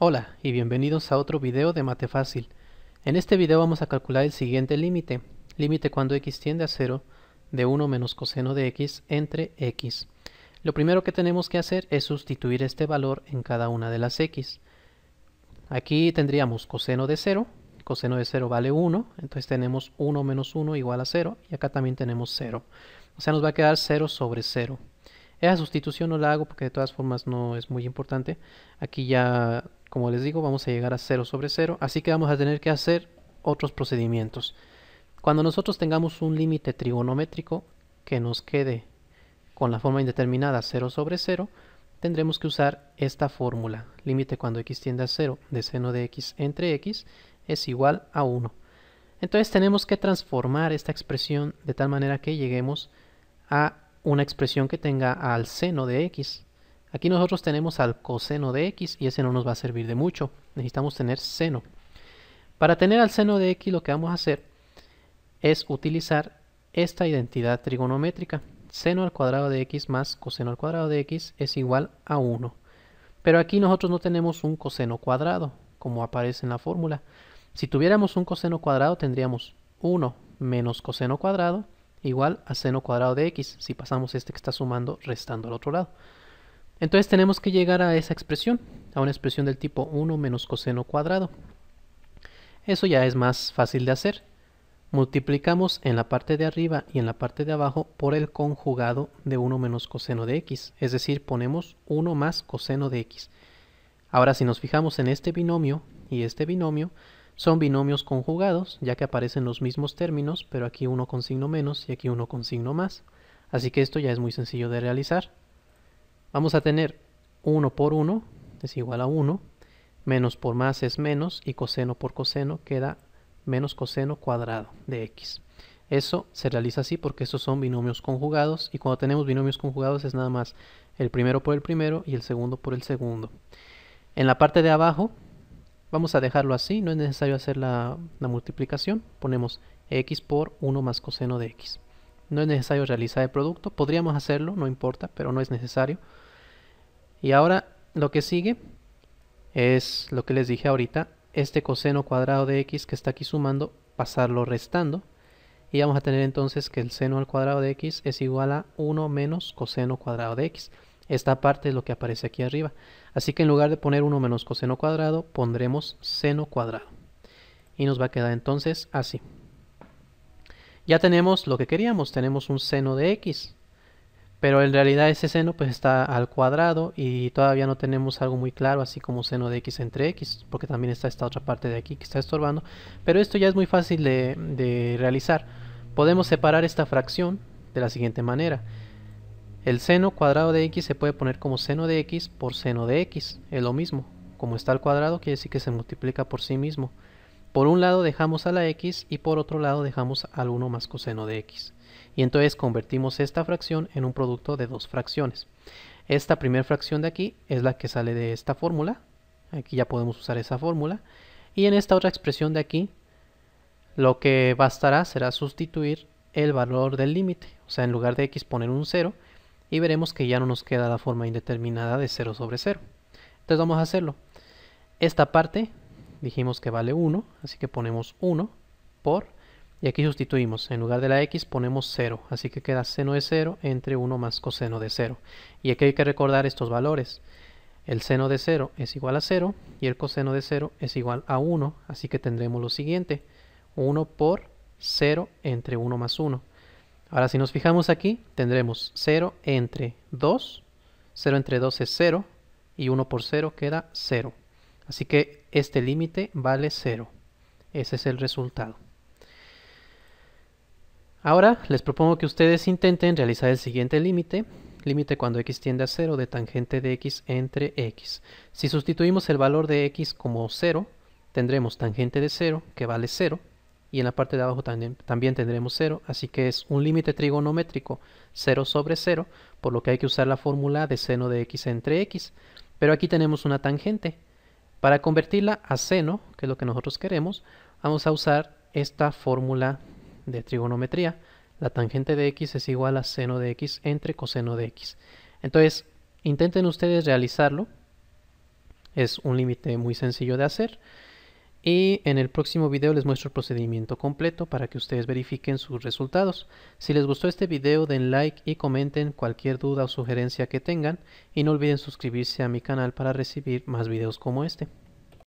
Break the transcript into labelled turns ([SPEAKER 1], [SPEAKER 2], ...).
[SPEAKER 1] Hola y bienvenidos a otro video de Mate Fácil. En este video vamos a calcular el siguiente límite, límite cuando x tiende a 0 de 1 menos coseno de x entre x. Lo primero que tenemos que hacer es sustituir este valor en cada una de las x. Aquí tendríamos coseno de 0, coseno de 0 vale 1, entonces tenemos 1 menos 1 igual a 0 y acá también tenemos 0. O sea nos va a quedar 0 sobre 0. Esa sustitución no la hago porque de todas formas no es muy importante. Aquí ya como les digo, vamos a llegar a 0 sobre 0, así que vamos a tener que hacer otros procedimientos. Cuando nosotros tengamos un límite trigonométrico que nos quede con la forma indeterminada 0 sobre 0, tendremos que usar esta fórmula. Límite cuando x tiende a 0 de seno de x entre x es igual a 1. Entonces tenemos que transformar esta expresión de tal manera que lleguemos a una expresión que tenga al seno de x. Aquí nosotros tenemos al coseno de x y ese no nos va a servir de mucho. Necesitamos tener seno. Para tener al seno de x lo que vamos a hacer es utilizar esta identidad trigonométrica. Seno al cuadrado de x más coseno al cuadrado de x es igual a 1. Pero aquí nosotros no tenemos un coseno cuadrado, como aparece en la fórmula. Si tuviéramos un coseno cuadrado tendríamos 1 menos coseno cuadrado igual a seno cuadrado de x, si pasamos este que está sumando restando al otro lado. Entonces tenemos que llegar a esa expresión, a una expresión del tipo 1 menos coseno cuadrado. Eso ya es más fácil de hacer. Multiplicamos en la parte de arriba y en la parte de abajo por el conjugado de 1 menos coseno de x, es decir, ponemos 1 más coseno de x. Ahora si nos fijamos en este binomio y este binomio, son binomios conjugados, ya que aparecen los mismos términos, pero aquí uno con signo menos y aquí uno con signo más. Así que esto ya es muy sencillo de realizar. Vamos a tener 1 por 1 es igual a 1, menos por más es menos y coseno por coseno queda menos coseno cuadrado de x. Eso se realiza así porque estos son binomios conjugados y cuando tenemos binomios conjugados es nada más el primero por el primero y el segundo por el segundo. En la parte de abajo vamos a dejarlo así, no es necesario hacer la, la multiplicación, ponemos x por 1 más coseno de x. No es necesario realizar el producto, podríamos hacerlo, no importa, pero no es necesario. Y ahora lo que sigue es lo que les dije ahorita, este coseno cuadrado de x que está aquí sumando, pasarlo restando. Y vamos a tener entonces que el seno al cuadrado de x es igual a 1 menos coseno cuadrado de x. Esta parte es lo que aparece aquí arriba. Así que en lugar de poner 1 menos coseno cuadrado, pondremos seno cuadrado. Y nos va a quedar entonces así ya tenemos lo que queríamos, tenemos un seno de x. Pero en realidad ese seno pues está al cuadrado y todavía no tenemos algo muy claro, así como seno de x entre x, porque también está esta otra parte de aquí que está estorbando. Pero esto ya es muy fácil de, de realizar. Podemos separar esta fracción de la siguiente manera. El seno cuadrado de x se puede poner como seno de x por seno de x, es lo mismo. Como está al cuadrado quiere decir que se multiplica por sí mismo. Por un lado dejamos a la x y por otro lado dejamos al 1 más coseno de x. Y entonces convertimos esta fracción en un producto de dos fracciones. Esta primera fracción de aquí es la que sale de esta fórmula. Aquí ya podemos usar esa fórmula. Y en esta otra expresión de aquí, lo que bastará será sustituir el valor del límite. O sea, en lugar de x poner un 0 y veremos que ya no nos queda la forma indeterminada de 0 sobre 0. Entonces vamos a hacerlo. Esta parte dijimos que vale 1, así que ponemos 1 por, y aquí sustituimos, en lugar de la x ponemos 0, así que queda seno de 0 entre 1 más coseno de 0. Y aquí hay que recordar estos valores, el seno de 0 es igual a 0 y el coseno de 0 es igual a 1, así que tendremos lo siguiente, 1 por 0 entre 1 más 1. Ahora si nos fijamos aquí, tendremos 0 entre 2, 0 entre 2 es 0, y 1 por 0 queda 0. Así que este límite vale 0. Ese es el resultado. Ahora les propongo que ustedes intenten realizar el siguiente límite, límite cuando x tiende a 0 de tangente de x entre x. Si sustituimos el valor de x como 0, tendremos tangente de 0, que vale 0, y en la parte de abajo también, tendremos 0, así que es un límite trigonométrico 0 sobre 0, por lo que hay que usar la fórmula de seno de x entre x. Pero aquí tenemos una tangente, para convertirla a seno, que es lo que nosotros queremos, vamos a usar esta fórmula de trigonometría. La tangente de x es igual a seno de x entre coseno de x. Entonces, intenten ustedes realizarlo. Es un límite muy sencillo de hacer y en el próximo video les muestro el procedimiento completo para que ustedes verifiquen sus resultados. Si les gustó este video den like y comenten cualquier duda o sugerencia que tengan y no olviden suscribirse a mi canal para recibir más videos como este.